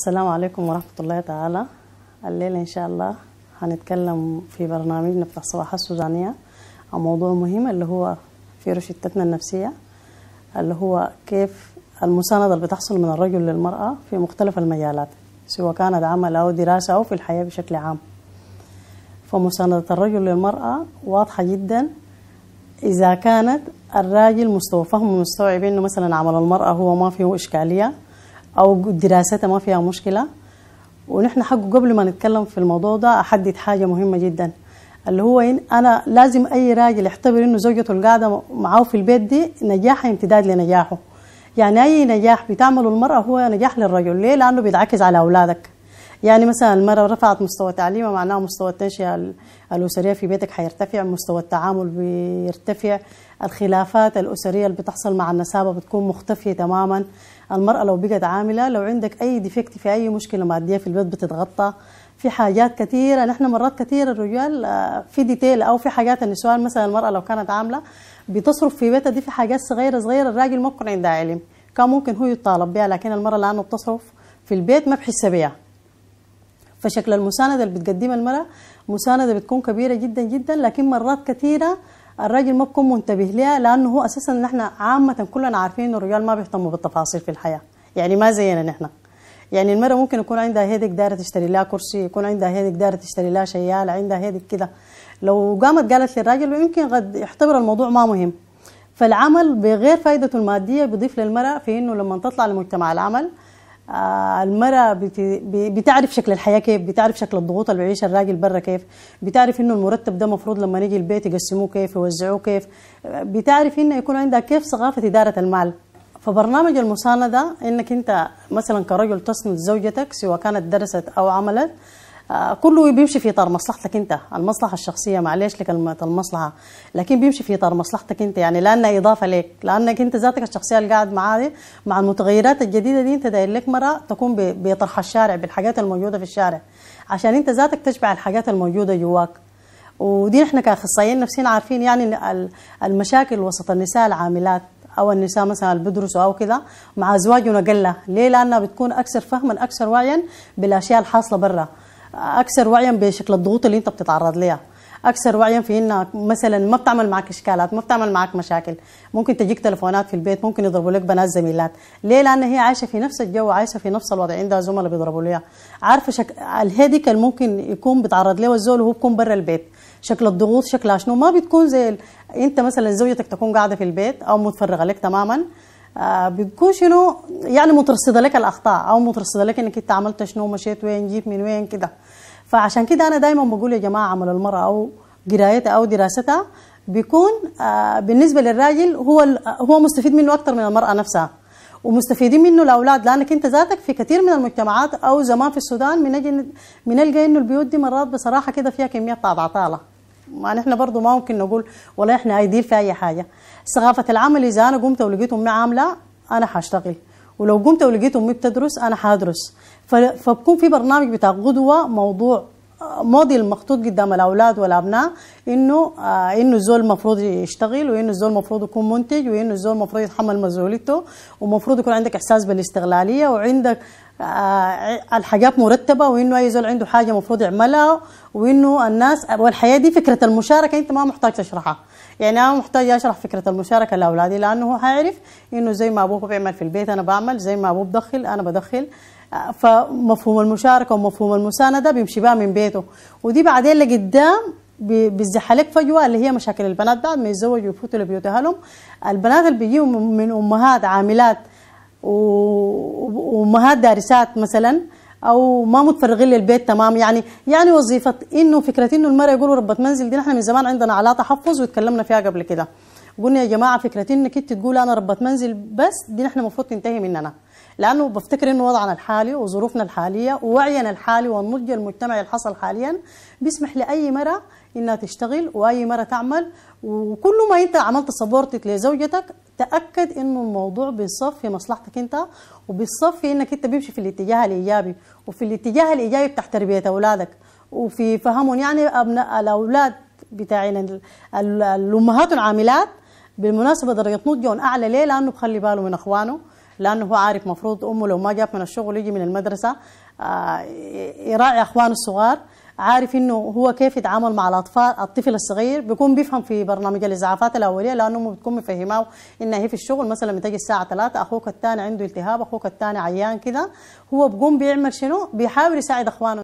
السلام عليكم ورحمة الله تعالى الليلة إن شاء الله هنتكلم في برنامجنا بتاع صباح السودانية عن موضوع مهم اللي هو في روشتتنا النفسية اللي هو كيف المساندة اللي بتحصل من الرجل للمرأة في مختلف المجالات سواء كانت عمل أو دراسة أو في الحياة بشكل عام فمساندة الرجل للمرأة واضحة جدا إذا كانت الراجل مستوى فهم مستوعبين إنه مثلا عمل المرأة هو ما فيه إشكالية او دراستها ما فيها مشكله ونحن حقه قبل ما نتكلم في الموضوع ده احدد حاجه مهمه جدا اللي هو إن انا لازم اي راجل يعتبر انه زوجته القاعده معاه في البيت دي نجاحها امتداد لنجاحه يعني اي نجاح بتعمله المراه هو نجاح للرجل ليه لانه بيتعكس على اولادك يعني مثلا المرأة رفعت مستوى تعليمها معناه مستوى التنشئة الأسرية في بيتك حيرتفع مستوى التعامل بيرتفع الخلافات الأسرية اللي بتحصل مع النسابة بتكون مختفية تماما المرأة لو بقت عاملة لو عندك أي ديفكت في أي مشكلة مادية في البيت بتتغطى في حاجات كثيرة نحن مرات كثيرة الرجال آه، في ديتيل أو في حاجات النسوان مثلا المرأة لو كانت عاملة بتصرف في بيتها دي في حاجات صغيرة صغيرة الراجل ما بكون عندها علم كان ممكن هو يطالب بها لكن المرأة لأنه بتصرف في البيت ما بحس بيها فشكل المساندة اللي بتقدمها المرأة مساندة بتكون كبيرة جدا جدا لكن مرات كثيرة الراجل ما بكون منتبه لها لأنه هو أساسا نحن عامة كلنا عارفين إنه الرجال ما بيهتموا بالتفاصيل في الحياة يعني ما زينا نحن يعني المرأة ممكن يكون عندها هيدك دارة تشتري لها كرسي يكون عندها هيدك دارة تشتري لها شيال عندها هيدك كده لو قامت قالت للراجل يمكن قد يعتبر الموضوع ما مهم فالعمل بغير فائدته المادية بيضيف للمرأة في إنه لما تطلع لمجتمع العمل آه، المرأة بتعرف شكل الحياة كيف بتعرف شكل الضغوط اللي بيعيشها الراجل برا كيف بتعرف انه المرتب ده مفروض لما نيجي البيت يقسموه كيف يوزعوه كيف بتعرف انه يكون عندها كيف ثقافة إدارة المال فبرنامج المساندة انك انت مثلا كرجل تسند زوجتك سواء كانت درست او عملت آه، كله بيمشي في اطار مصلحتك انت المصلحه الشخصيه معلش لكلمه المصلحه لكن بيمشي في اطار مصلحتك انت يعني لانها اضافه لك لانك انت ذاتك الشخصيه اللي قاعد معاه دي مع المتغيرات الجديده دي انت داير لك مره تكون بطرح الشارع بالحاجات الموجوده في الشارع عشان انت ذاتك تشبع الحاجات الموجوده جواك ودي احنا كاخصائيين نفسيين عارفين يعني المشاكل وسط النساء العاملات او النساء مثلا اللي بيدرسوا او كذا مع ازواجنا قله ليه لانها بتكون اكثر فهما اكثر وعيا بالاشياء الحاصله برا اكثر وعيا بشكل الضغوط اللي انت بتتعرض لها اكثر وعيا في انك مثلا ما بتعمل معك اشكالات ما بتعمل معك مشاكل ممكن تجيك تلفونات في البيت ممكن يضربوا لك بنات زميلات ليه لان هي عايشه في نفس الجو عايشه في نفس الوضع عندها زملاء بيضربوا ليها عارفه شك... الهيديك اللي ممكن يكون بيتعرض له الزول وهو بيكون برا البيت شكل الضغوط شكلها شنو ما بتكون زي ال... انت مثلا زوجتك تكون قاعده في البيت او متفرغه لك تماما آه، بتكون شنو يعني مترصده لك الاخطاء او مترصده لك انك انت عملت شنو مشيت وين جيت من وين كده فعشان كده انا دايما بقول يا جماعه عمل المراه او قرايتها او دراستها بيكون آه، بالنسبه للراجل هو هو مستفيد منه اكثر من المراه نفسها ومستفيدين منه الاولاد لانك انت ذاتك في كثير من المجتمعات او زمان في السودان بنلقى انه البيوت دي مرات بصراحه كده فيها كميه بتاعت عطاله ما نحن برضه ما ممكن نقول والله احنا عايدين في اي حاجه ثقافه العمل اذا انا قمت ولقيت امي عامله انا حاشتغل ولو قمت ولقيت امي بتدرس انا حادرس فبكون في برنامج بتاع قدوه موضوع آه، موديل مخطوط قدام الاولاد والابناء انه آه انه الزول المفروض يشتغل وانه الزول المفروض يكون منتج وانه الزول المفروض يتحمل مسؤوليته ومفروض يكون عندك احساس بالاستغلاليه وعندك آه، الحاجات مرتبه وانه اي زول عنده حاجه مفروض يعملها وانه الناس والحياه دي فكره المشاركه انت ما محتاج تشرحها يعني انا محتاج اشرح فكره المشاركه لاولادي لانه هو حيعرف انه زي ما ابوه بيعمل في البيت انا بعمل زي ما ابوه بدخل انا بدخل آه، فمفهوم المشاركه ومفهوم المسانده بيمشي بقى من بيته ودي بعدين لقدام بيزحلق فجوه اللي هي مشاكل البنات بعد ما يتزوجوا ويفوتوا لبيوت اهلهم البنات اللي بيجيوا من امهات عاملات وامهات دارسات مثلا او ما متفرغين للبيت تمام يعني يعني وظيفه انه فكره انه المراه يقولوا ربة منزل دي نحن من زمان عندنا على تحفظ وتكلمنا فيها قبل كده قلنا يا جماعه فكره انك انت تقول انا ربة منزل بس دي نحن المفروض تنتهي مننا لانه بفتكر انه وضعنا الحالي وظروفنا الحاليه ووعينا الحالي والنضج المجتمعي اللي حصل حاليا بيسمح لاي مره انها تشتغل واي مره تعمل وكل ما انت عملت سبورتك لزوجتك تاكد انه الموضوع بيصف في مصلحتك انت وبيصف في انك انت بيمشي في الاتجاه الايجابي وفي الاتجاه الايجابي بتاع تربيه اولادك وفي فهمهم يعني ابناء الاولاد بتاعين الامهات العاملات بالمناسبة درجة نضجهم جون أعلى ليه لأنه بخلي باله من أخوانه لأنه هو عارف مفروض أمه لو ما جات من الشغل يجي من المدرسة آه، يراعي أخوانه الصغار عارف انه هو كيف يتعامل مع الاطفال الطفل الصغير بيكون بيفهم في برنامج الاسعافات الاوليه لانه امه بتكون مفهماه انها هي في الشغل مثلا بتجي الساعه 3 اخوك الثاني عنده التهاب اخوك الثاني عيان كده هو بيقوم بيعمل شنو بيحاول يساعد اخوانه